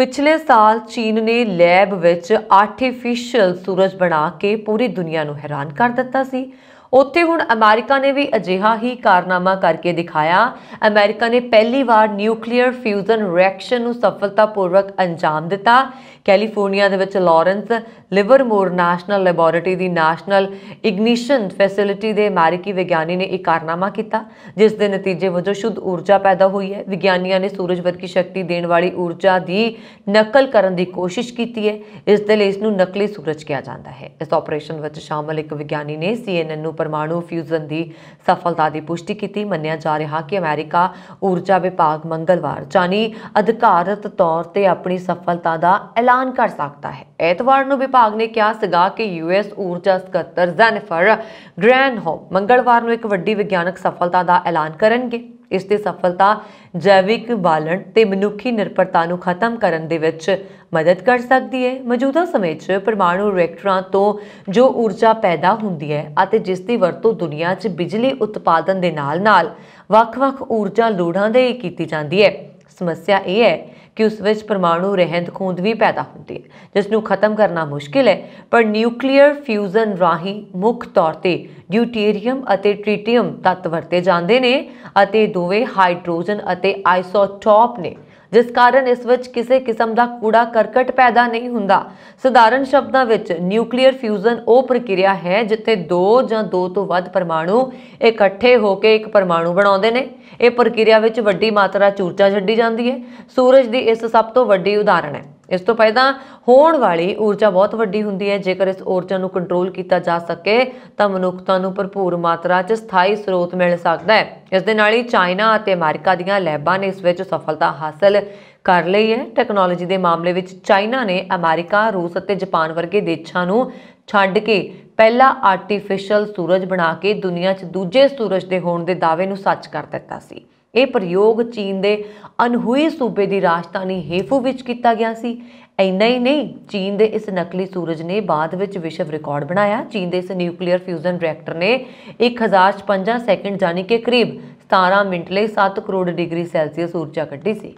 ਪਿਛਲੇ ਸਾਲ ਚੀਨ ਨੇ ਲੈਬ ਵਿੱਚ ਆਰਟੀਫੀਸ਼ੀਅਲ ਸੂਰਜ ਬਣਾ ਕੇ ਪੂਰੀ ਦੁਨੀਆ ਨੂੰ ਹੈਰਾਨ ਕਰ ਦਿੱਤਾ ਸੀ ਉੱਥੇ ਹੁਣ ਅਮਰੀਕਾ ਨੇ ਵੀ ਅਜਿਹਾ ਹੀ ਕਾਰਨਾਮਾ ਕਰਕੇ ਦਿਖਾਇਆ ਅਮਰੀਕਾ ਨੇ ਪਹਿਲੀ ਵਾਰ ਨਿਊਕਲੀਅਰ ਫਿਊਜ਼ਨ ਰਿਐਕਸ਼ਨ ਨੂੰ ਸਫਲਤਾਪੂਰਵਕ ਅੰਜਾਮ ਦਿੱਤਾ ਕੈਲੀਫੋਰਨੀਆ ਦੇ ਵਿੱਚ ਲਾਰੈਂਸ ਲਿਵਰਮੋਰ ਨੈਸ਼ਨਲ ਲੈਬੋਰੇਟਰੀ ਦੀ ਨੈਸ਼ਨਲ ਇਗਨੀਸ਼ਨ ਫੈਸਿਲਿਟੀ ਦੇ ਅਮਰੀਕੀ ਵਿਗਿਆਨੀ ਨੇ ਇਹ ਕਾਰਨਾਮਾ ਕੀਤਾ ਜਿਸ ਦੇ ਨਤੀਜੇ ਵਜੋਂ ਸ਼ੁੱਧ ਊਰਜਾ ਪੈਦਾ ਹੋਈ ਹੈ ਵਿਗਿਆਨੀਆਂ ਨੇ ਸੂਰਜ ਵਰਗੀ ਸ਼ਕਤੀ ਦੇਣ ਵਾਲੀ ਊਰਜਾ ਦੀ ਨਕਲ ਕਰਨ ਦੀ ਕੋਸ਼ਿਸ਼ ਕੀਤੀ ਹੈ ਇਸ ਦੇ ਲਈ ਇਸ ਨੂੰ ਨਕਲੀ ਸੂਰਜ ਕਿਹਾ ਜਾਂਦਾ ਹੈ ਇਸ ਆਪਰੇਸ਼ਨ ਵਿੱਚ ਸ਼ਾਮਲ ਇੱਕ ਵਿਗਿਆਨੀ ਨੇ ਸੀਐਨਐਨ ਨੂੰ ਪਰਮਾਣੂ ਫਿਊਜ਼ਨ ਦੀ ਸਫਲਤਾ ਦੀ ਪੁਸ਼ਟੀ ਕੀਤੀ ਮੰਨਿਆ ਜਾ ਰਿਹਾ ਕਿ ਅਮਰੀਕਾ ਊਰਜਾ ਵਿਭਾਗ ਮੰਗਲਵਾਰ ਜਾਨੀ ਅਧਿਕਾਰਤ ਤੌਰ ਤੇ ਆਪਣੀ ਸਫਲਤਾ ਦਾ ਐਲਾਨ ਕਰ ਸਕਦਾ ਹੈ ਐਤਵਾਰ ਨੂੰ ਵਿਭਾਗ ਨੇ ਕਿਹਾ ਸੀਗਾ ਕਿ ਯੂਐਸ ਊਰਜਾ ਸਕੱਤਰ ਗ੍ਰੈਂਡ ਗ੍ਰੈਨਹੋਮ ਮੰਗਲਵਾਰ ਨੂੰ ਇੱਕ ਵੱਡੀ ਵਿਗਿਆਨਕ ਸਫਲਤਾ ਦਾ ਐਲਾਨ ਕਰਨਗੇ ਇਸ ਦੀ ਸਫਲਤਾ ਜੈਵਿਕ ਬਾਲਣ ਤੇ ਮਨੁੱਖੀ ਨਿਰਪਰਤਾ ਨੂੰ ਖਤਮ ਕਰਨ ਦੇ ਵਿੱਚ ਮਦਦ ਕਰ ਸਕਦੀ ਹੈ ਮੌਜੂਦਾ ਸਮੇਂ 'ਚ ਪਰਮਾਣੂ ਰਿਐਕਟਰਾਂ ਤੋਂ ਜੋ ਊਰਜਾ ਪੈਦਾ ਹੁੰਦੀ ਹੈ ਅਤੇ ਜਿਸ ਦੀ ਵਰਤੋਂ ਦੁਨੀਆ 'ਚ ਬਿਜਲੀ ਉਤਪਾਦਨ ਦੇ ਨਾਲ-ਨਾਲ ਵੱਖ-ਵੱਖ ਊਰਜਾ ਲੋੜਾਂ ਦੇ ਕੀਤੀ ਜਾਂਦੀ ਹੈ ਸਮੱਸਿਆ ਇਹ ਹੈ ਕਿ ਉਸ ਵਿੱਚ ਪਰਮਾਣੂ ਰਹਿੰਦ ਖੂੰਦ ਵੀ ਪੈਦਾ ਹੁੰਦੀ ਹੈ ਜਿਸ ਨੂੰ ਖਤਮ ਕਰਨਾ ਮੁਸ਼ਕਿਲ ਹੈ ਪਰ ਨਿਊਕਲੀਅਰ ਫਿਊਜ਼ਨ ਰਾਹੀਂ ਮੁੱਖ ਤੌਰ ਤੇ ਡਿਊਟੇਰੀਅਮ ਅਤੇ ਟ੍ਰੀਟੀਅਮ ਤੱਤ ਵਰਤੇ ਜਾਂਦੇ ਨੇ ਅਤੇ ਦੋਵੇਂ ਹਾਈਡਰੋਜਨ ਅਤੇ ਆਈਸੋਟੋਪ ਨੇ ਜਿਸ ਕਾਰਨ ਇਸ ਵਿੱਚ ਕਿਸੇ ਕਿਸਮ ਦਾ ਕੂੜਾ ਕਰਕਟ ਪੈਦਾ ਨਹੀਂ ਹੁੰਦਾ ਸਧਾਰਨ ਸ਼ਬਦਾਂ ਵਿੱਚ ਨਿਊਕਲੀਅਰ ਫਿਊਜ਼ਨ ਉਹ ਪ੍ਰਕਿਰਿਆ ਹੈ ਜਿੱਥੇ ਦੋ ਜਾਂ ਦੋ ਤੋਂ ਵੱਧ ਪਰਮਾਣੂ ਇਕੱਠੇ ਹੋ ਕੇ ਇੱਕ ਪਰਮਾਣੂ ਬਣਾਉਂਦੇ ਨੇ ਇਹ ਪ੍ਰਕਿਰਿਆ ਵਿੱਚ ਵੱਡੀ ਮਾਤਰਾ ਚੂਰਚਾ ਛੱਡੀ ਜਾਂਦੀ ਹੈ ਸੂਰਜ ਦੀ ਇਸ ਸਭ ਤੋਂ ਵੱਡੀ ਉਦਾਹਰਣ ਹੈ ਇਸ ਤੋਂ ਪਹਿਲਾਂ ਹੋਣ ਵਾਲੀ ਊਰਜਾ ਬਹੁਤ ਵੱਡੀ ਹੁੰਦੀ ਹੈ ਜੇਕਰ ਇਸ ਊਰਜਾ ਨੂੰ ਕੰਟਰੋਲ ਕੀਤਾ ਜਾ ਸਕੇ ਤਾਂ ਮਨੁੱਖਤਾ ਨੂੰ ਭਰਪੂਰ ਮਾਤਰਾ 'ਚ ਸਥਾਈ ਸਰੋਤ ਮਿਲ ਸਕਦਾ ਹੈ ਇਸ ਦੇ ਨਾਲ ਹੀ ਚਾਈਨਾ ਅਤੇ ਅਮਰੀਕਾ ਦੀਆਂ ਲੈਬਾਂ ਨੇ ਇਸ ਵਿੱਚ ਸਫਲਤਾ ਹਾਸਲ ਕਰ ਲਈ ਹੈ ਟੈਕਨੋਲੋਜੀ ਦੇ ਮਾਮਲੇ ਵਿੱਚ ਚਾਈਨਾ ਨੇ ਅਮਰੀਕਾ ਰੂਸ ਅਤੇ ਜਾਪਾਨ ਵਰਗੇ ਦੇਸ਼ਾਂ ਨੂੰ ਛੱਡ ਕੇ ਪਹਿਲਾ ਆਰਟੀਫੀਸ਼ੀਅਲ ਸੂਰਜ ਬਣਾ ਕੇ ਦੁਨੀਆ 'ਚ ਦੂਜੇ ਸੂਰਜ ਦੇ ਹੋਣ ਦੇ ਦਾਅਵੇ ਨੂੰ ਸੱਚ ਕਰ ਦਿੱਤਾ ਸੀ ਇਹ ਪ੍ਰਯੋਗ ਚੀਨ ਦੇ ਅਨਹੂਈ ਸੂਬੇ ਦੀ ਰਾਜਧਾਨੀ ਹੇਫੂ ਵਿੱਚ ਕੀਤਾ ਗਿਆ ਸੀ ਇੰਨਾ ਹੀ ਨਹੀਂ ਚੀਨ ਦੇ ਇਸ ਨਕਲੀ ਸੂਰਜ ਨੇ ਬਾਅਦ ਵਿੱਚ ਵਿਸ਼ਵ ਰਿਕਾਰਡ ਬਣਾਇਆ ਚੀਨ ਦੇ ਇਸ ਨਿਊਕਲੀਅਰ ਫਿਊਜ਼ਨ ਰਿਐਕਟਰ ਨੇ 1056 ਸੈਕਿੰਡ ਯਾਨੀ ਕਿ ਕਰੀਬ 17 ਮਿੰਟ ਲਈ 7 ਕਰੋੜ ਡਿਗਰੀ ਸੈਲਸੀਅਸ ਊਰਜਾ ਕੱਢੀ ਸੀ